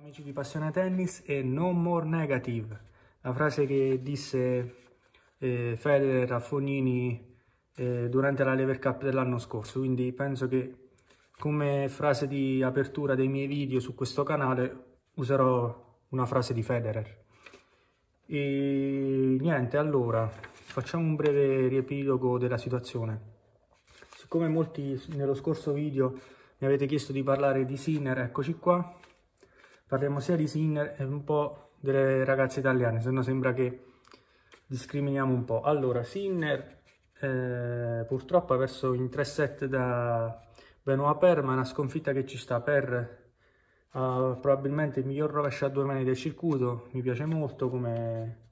amici di Passione Tennis e No More Negative, la frase che disse eh, Federer a Fognini eh, durante la Lever Cup dell'anno scorso, quindi penso che come frase di apertura dei miei video su questo canale userò una frase di Federer. E niente, allora, facciamo un breve riepilogo della situazione. Siccome molti nello scorso video mi avete chiesto di parlare di Sinner, eccoci qua parliamo sia di Sinner e un po' delle ragazze italiane, se no sembra che discriminiamo un po'. Allora, Sinner eh, purtroppo ha perso in 3 set da Benoit Perma, una sconfitta che ci sta per uh, probabilmente il miglior rovescio a due mani del circuito, mi piace molto come,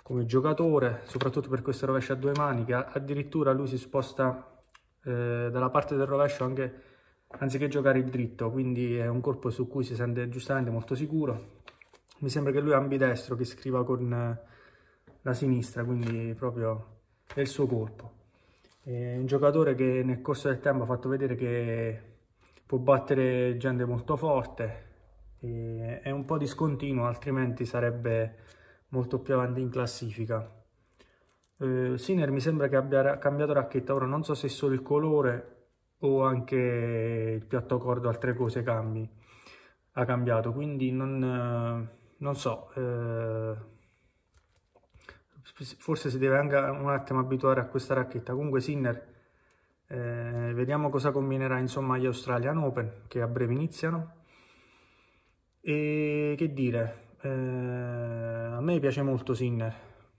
come giocatore, soprattutto per questo rovescio a due mani, che addirittura lui si sposta eh, dalla parte del rovescio anche anziché giocare il dritto, quindi è un colpo su cui si sente giustamente molto sicuro. Mi sembra che lui è ambidestro, che scriva con eh, la sinistra, quindi proprio è il suo colpo. È un giocatore che nel corso del tempo ha fatto vedere che può battere gente molto forte, è un po' discontinuo, altrimenti sarebbe molto più avanti in classifica. Eh, Sinner mi sembra che abbia cambiato racchetta, ora non so se è solo il colore o anche il piatto cordo, altre cose cambi, ha cambiato, quindi non, eh, non so, eh, forse si deve anche un attimo abituare a questa racchetta, comunque Sinner, eh, vediamo cosa combinerà insomma gli Australian Open che a breve iniziano e che dire, eh, a me piace molto Sinner,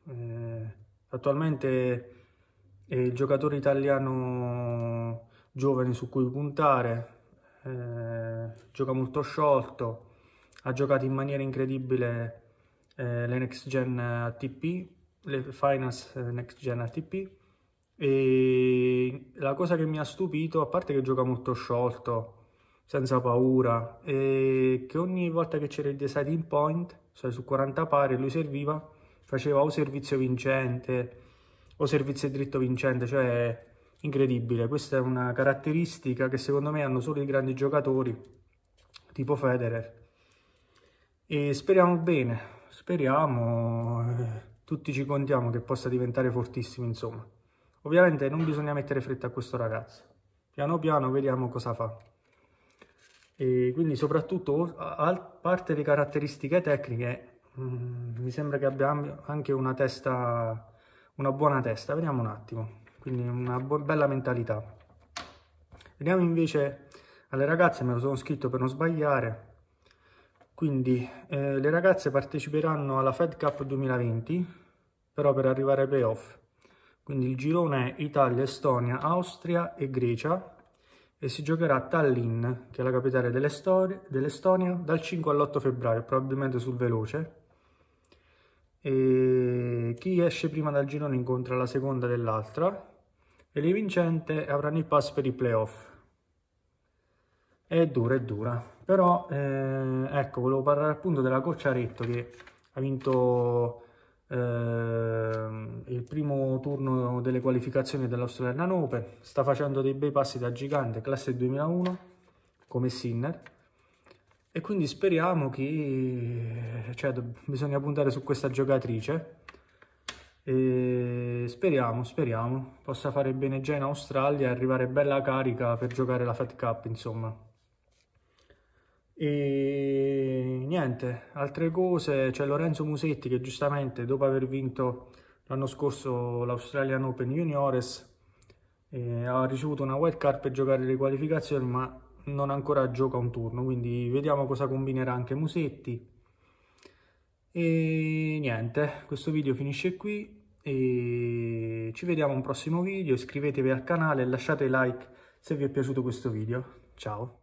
eh, attualmente è il giocatore italiano giovane su cui puntare, eh, gioca molto sciolto, ha giocato in maniera incredibile eh, le next gen ATP, le finals eh, next gen ATP e la cosa che mi ha stupito, a parte che gioca molto sciolto, senza paura, e che ogni volta che c'era il deciding point, cioè su 40 pari, lui serviva, faceva o servizio vincente o servizio dritto vincente, cioè incredibile. Questa è una caratteristica che secondo me hanno solo i grandi giocatori, tipo Federer. E speriamo bene, speriamo, eh, tutti ci contiamo che possa diventare fortissimo, insomma. Ovviamente non bisogna mettere fretta a questo ragazzo. Piano piano vediamo cosa fa. E quindi soprattutto, a parte le caratteristiche tecniche, mm, mi sembra che abbia anche una testa, una buona testa. Vediamo un attimo quindi una bella mentalità. Vediamo invece alle ragazze, me lo sono scritto per non sbagliare, quindi eh, le ragazze parteciperanno alla Fed Cup 2020, però per arrivare ai playoff. Quindi il girone è Italia, Estonia, Austria e Grecia e si giocherà a Tallinn, che è la capitale dell'Estonia, dal 5 all'8 febbraio, probabilmente sul veloce. E chi esce prima dal girone incontra la seconda dell'altra, e le vincente avranno i pass per i playoff. È dura, è dura. Però, eh, ecco, volevo parlare appunto della Cocciaretto che ha vinto eh, il primo turno delle qualificazioni dell'Australian Open, sta facendo dei bei passi da gigante, classe 2001, come Sinner, e quindi speriamo che cioè, bisogna puntare su questa giocatrice e speriamo, speriamo, possa fare bene già in Australia e arrivare bella carica per giocare la Fat Cup, insomma. E niente, altre cose, c'è Lorenzo Musetti che giustamente dopo aver vinto l'anno scorso l'Australian Open Juniores eh, ha ricevuto una wild card per giocare le qualificazioni ma non ancora gioca un turno, quindi vediamo cosa combinerà anche Musetti. E niente, questo video finisce qui e ci vediamo un prossimo video, iscrivetevi al canale, e lasciate like se vi è piaciuto questo video. Ciao!